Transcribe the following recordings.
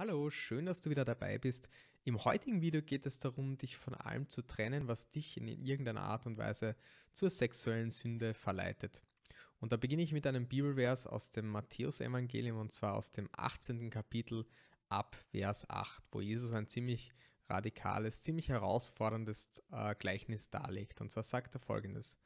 Hallo, schön, dass du wieder dabei bist. Im heutigen Video geht es darum, dich von allem zu trennen, was dich in irgendeiner Art und Weise zur sexuellen Sünde verleitet. Und da beginne ich mit einem Bibelvers aus dem Matthäus-Evangelium und zwar aus dem 18. Kapitel ab Vers 8, wo Jesus ein ziemlich radikales, ziemlich herausforderndes äh, Gleichnis darlegt. Und zwar sagt er folgendes.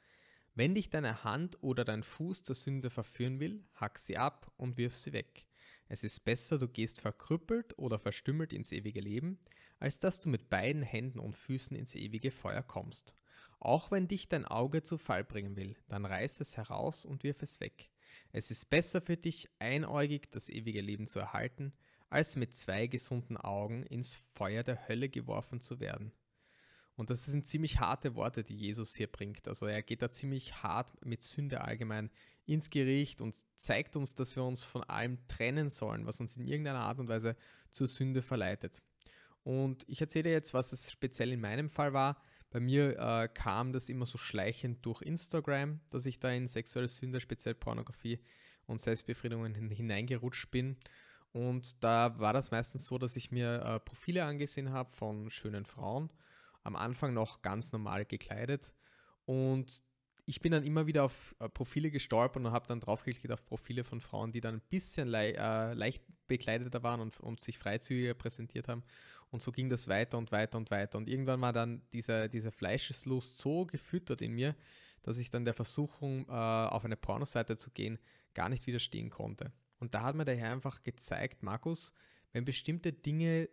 Wenn dich deine Hand oder dein Fuß zur Sünde verführen will, hack sie ab und wirf sie weg es ist besser, du gehst verkrüppelt oder verstümmelt ins ewige Leben, als dass du mit beiden Händen und Füßen ins ewige Feuer kommst. Auch wenn dich dein Auge zu Fall bringen will, dann reiß es heraus und wirf es weg. Es ist besser für dich, einäugig das ewige Leben zu erhalten, als mit zwei gesunden Augen ins Feuer der Hölle geworfen zu werden. Und das sind ziemlich harte Worte, die Jesus hier bringt. Also er geht da ziemlich hart mit Sünde allgemein ins Gericht und zeigt uns, dass wir uns von allem trennen sollen, was uns in irgendeiner Art und Weise zur Sünde verleitet. Und ich erzähle jetzt, was es speziell in meinem Fall war. Bei mir äh, kam das immer so schleichend durch Instagram, dass ich da in sexuelle Sünde, speziell Pornografie und Selbstbefriedigungen hineingerutscht bin. Und da war das meistens so, dass ich mir äh, Profile angesehen habe von schönen Frauen am Anfang noch ganz normal gekleidet und ich bin dann immer wieder auf äh, Profile gestolpert und habe dann draufgeklickt auf Profile von Frauen, die dann ein bisschen le äh, leicht bekleideter waren und, und, sich freizügiger präsentiert haben. Und so ging das weiter und weiter und weiter. Und irgendwann war dann dieser, dieser Fleischeslust so gefüttert in mir, dass ich dann der Versuchung, äh, auf eine Pornoseite zu gehen, gar nicht widerstehen konnte. Und da hat mir der Herr einfach gezeigt, Markus, wenn bestimmte Dinge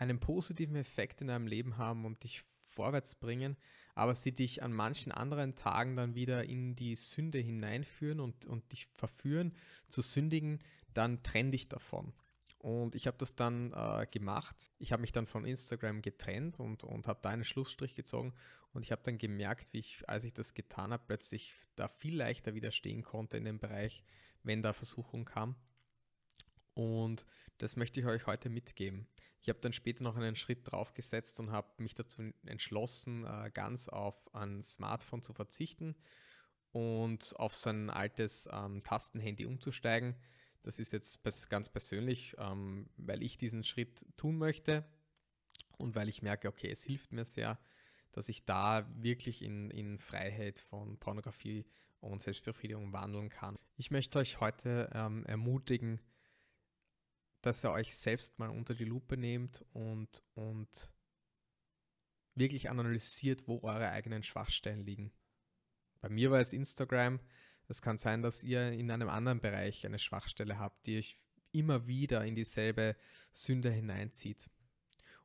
einen positiven Effekt in deinem Leben haben und dich vorwärts bringen, aber sie dich an manchen anderen Tagen dann wieder in die Sünde hineinführen und, und dich verführen zu sündigen, dann trenn dich davon. Und ich habe das dann äh, gemacht. Ich habe mich dann von Instagram getrennt und, und habe da einen Schlussstrich gezogen. Und ich habe dann gemerkt, wie ich, als ich das getan habe, plötzlich da viel leichter widerstehen konnte in dem Bereich, wenn da Versuchung kam. Und das möchte ich euch heute mitgeben. Ich habe dann später noch einen Schritt draufgesetzt und habe mich dazu entschlossen, äh, ganz auf ein Smartphone zu verzichten und auf sein altes ähm, Tastenhandy umzusteigen. Das ist jetzt ganz persönlich, ähm, weil ich diesen Schritt tun möchte und weil ich merke, okay, es hilft mir sehr, dass ich da wirklich in, in Freiheit von Pornografie und Selbstbefriedigung wandeln kann. Ich möchte euch heute ähm, ermutigen, dass ihr euch selbst mal unter die Lupe nehmt und, und wirklich analysiert, wo eure eigenen Schwachstellen liegen. Bei mir war es Instagram. Es kann sein, dass ihr in einem anderen Bereich eine Schwachstelle habt, die euch immer wieder in dieselbe Sünde hineinzieht.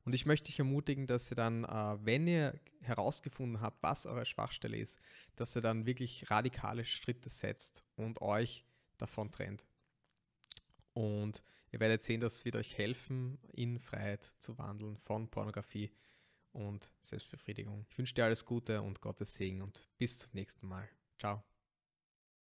Und ich möchte dich ermutigen, dass ihr dann, äh, wenn ihr herausgefunden habt, was eure Schwachstelle ist, dass ihr dann wirklich radikale Schritte setzt und euch davon trennt. Und ihr werdet sehen, das wird euch helfen, in Freiheit zu wandeln von Pornografie und Selbstbefriedigung. Ich wünsche dir alles Gute und Gottes Segen und bis zum nächsten Mal. Ciao.